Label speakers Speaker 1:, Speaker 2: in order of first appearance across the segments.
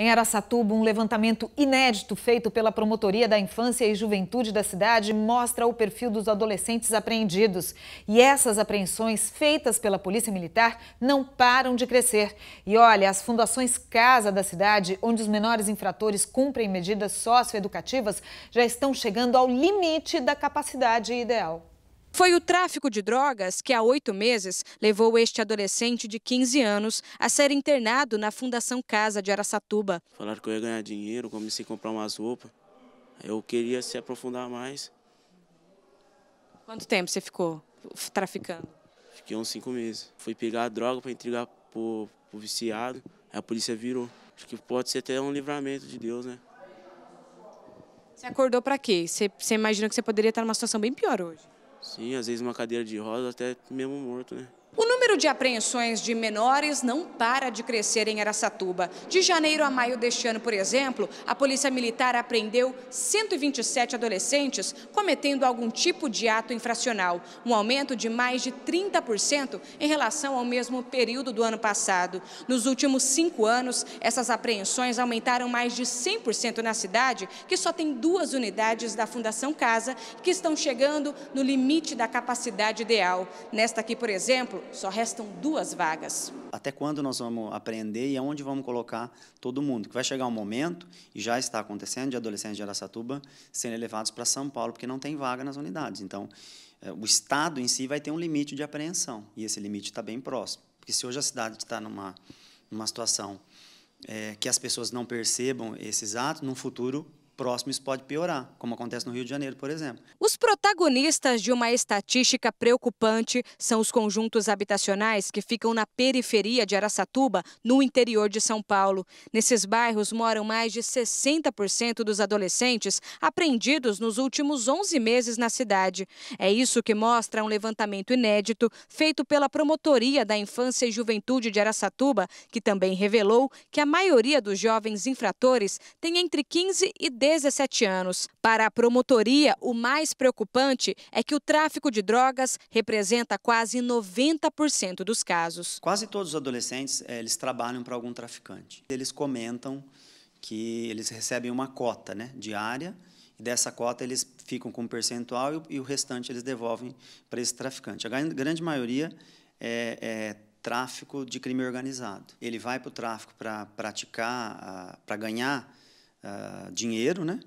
Speaker 1: Em Araçatuba, um levantamento inédito feito pela Promotoria da Infância e Juventude da cidade mostra o perfil dos adolescentes apreendidos. E essas apreensões feitas pela Polícia Militar não param de crescer. E olha, as fundações Casa da cidade, onde os menores infratores cumprem medidas socioeducativas, já estão chegando ao limite da capacidade ideal. Foi o tráfico de drogas que há oito meses levou este adolescente de 15 anos a ser internado na Fundação Casa de Araçatuba.
Speaker 2: Falaram que eu ia ganhar dinheiro, comecei a comprar umas roupas. Eu queria se aprofundar mais.
Speaker 1: Quanto tempo você ficou traficando?
Speaker 2: Fiquei uns cinco meses. Fui pegar a droga para entregar pro, viciado, aí a polícia virou. Acho que pode ser até um livramento de Deus, né?
Speaker 1: Você acordou para quê? Você, você imagina que você poderia estar numa situação bem pior hoje.
Speaker 2: Sim, às vezes uma cadeira de rodas até mesmo morto, né?
Speaker 1: O número de apreensões de menores não para de crescer em Aracatuba. De janeiro a maio deste ano, por exemplo, a Polícia Militar apreendeu 127 adolescentes cometendo algum tipo de ato infracional, um aumento de mais de 30% em relação ao mesmo período do ano passado. Nos últimos cinco anos, essas apreensões aumentaram mais de 100% na cidade, que só tem duas unidades da Fundação Casa, que estão chegando no limite da capacidade ideal. Nesta aqui, por exemplo, só restam duas vagas.
Speaker 3: Até quando nós vamos aprender e aonde vamos colocar todo mundo? Que vai chegar um momento, e já está acontecendo, de adolescentes de Aracatuba serem levados para São Paulo, porque não tem vaga nas unidades. Então, eh, o Estado em si vai ter um limite de apreensão, e esse limite está bem próximo. Porque se hoje a cidade está numa, numa situação é, que as pessoas não percebam esses atos, no futuro próximo isso pode piorar, como acontece no Rio de Janeiro, por exemplo.
Speaker 1: Os protagonistas de uma estatística preocupante são os conjuntos habitacionais que ficam na periferia de Araçatuba, no interior de São Paulo. Nesses bairros moram mais de 60% dos adolescentes apreendidos nos últimos 11 meses na cidade. É isso que mostra um levantamento inédito feito pela Promotoria da Infância e Juventude de Araçatuba, que também revelou que a maioria dos jovens infratores tem entre 15 e 10 17 anos. Para a promotoria, o mais preocupante é que o tráfico de drogas representa quase 90%
Speaker 3: dos casos. Quase todos os adolescentes, eh, eles trabalham para algum traficante. Eles comentam que eles recebem uma cota né, diária e dessa cota eles ficam com um percentual e, o restante eles devolvem para esse traficante. A grande maioria é, é tráfico de crime organizado. Ele vai para o tráfico para praticar, ah, para ganhar uh, dinheiro, né?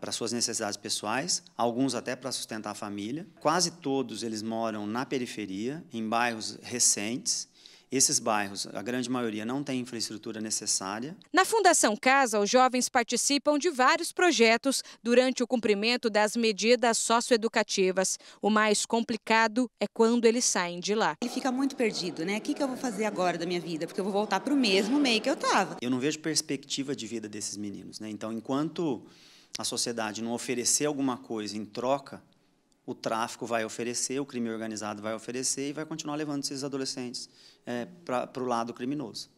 Speaker 3: para suas necessidades pessoais, alguns até para sustentar a família. Quase todos eles moram na periferia, em bairros recentes, esses bairros, a grande maioria, não tem infraestrutura necessária.
Speaker 1: Na Fundação Casa, os jovens participam de vários projetos durante o cumprimento das medidas socioeducativas. O mais complicado é quando eles saem de lá. Ele fica muito
Speaker 3: perdido, né? O que, que eu vou fazer agora da minha vida? Porque eu vou voltar para o mesmo meio que eu estava. Eu não vejo perspectiva de vida desses meninos, né? Então, enquanto a sociedade não oferecer alguma coisa em troca o tráfico vai oferecer, o crime organizado vai oferecer e vai continuar levando esses adolescentes é, para o lado criminoso.